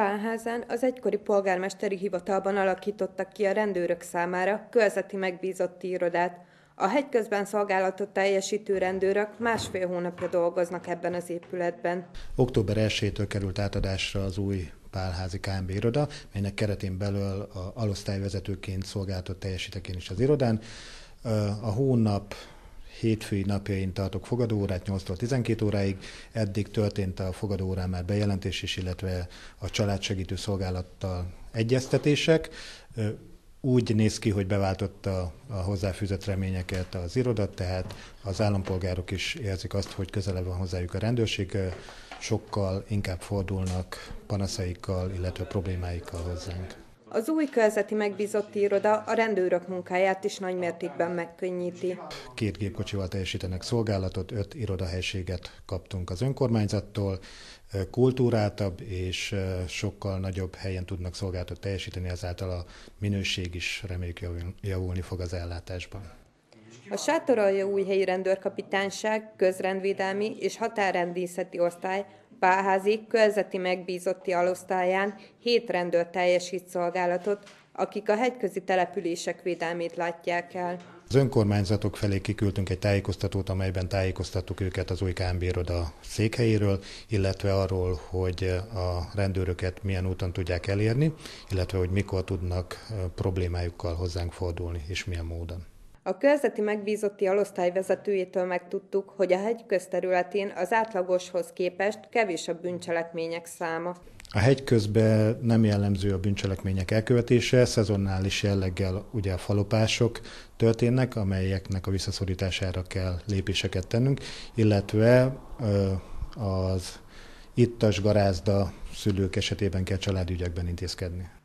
Pálházán az egykori polgármesteri hivatalban alakítottak ki a rendőrök számára körzeti megbízotti irodát. A hegyközben szolgálatot teljesítő rendőrök másfél hónapja dolgoznak ebben az épületben. Október 1-től került átadásra az új Pálházi KMB iroda, melynek keretén belül a alosztályvezetőként szolgálatot teljesítek én is az irodán. A hónap hétfői napjain tartok fogadóórát 8-tól 12 óráig. Eddig történt a fogadóórán már bejelentés is, illetve a családsegítő szolgálattal egyeztetések. Úgy néz ki, hogy beváltotta a hozzáfűzött reményeket az irodat, tehát az állampolgárok is érzik azt, hogy közelebb van hozzájuk a rendőrség, sokkal inkább fordulnak panaszaikkal, illetve problémáikkal hozzánk. Az új körzeti megbízott iroda a rendőrök munkáját is nagymértékben megkönnyíti. Két gépkocsival teljesítenek szolgálatot, öt irodahelységet kaptunk az önkormányzattól, kultúráltabb és sokkal nagyobb helyen tudnak szolgálatot teljesíteni, ezáltal a minőség is reméljük javulni fog az ellátásban. A Sátoralja helyi rendőrkapitányság, közrendvédelmi és határrendészeti osztály Pálházi körzeti megbízotti alosztályán hét rendőr teljesít szolgálatot, akik a hegyközi települések védelmét látják el. Az önkormányzatok felé kiküldtünk egy tájékoztatót, amelyben tájékoztattuk őket az új KMB iroda székhelyéről, illetve arról, hogy a rendőröket milyen úton tudják elérni, illetve hogy mikor tudnak problémájukkal hozzánk fordulni és milyen módon. A körzeti megbízotti alosztály vezetőjétől megtudtuk, hogy a hegy közterületén az átlagoshoz képest kevés a bűncselekmények száma. A hegy közben nem jellemző a bűncselekmények elkövetése, szezonális jelleggel ugye falopások történnek, amelyeknek a visszaszorítására kell lépéseket tennünk, illetve az ittas garázda szülők esetében kell családügyekben intézkedni.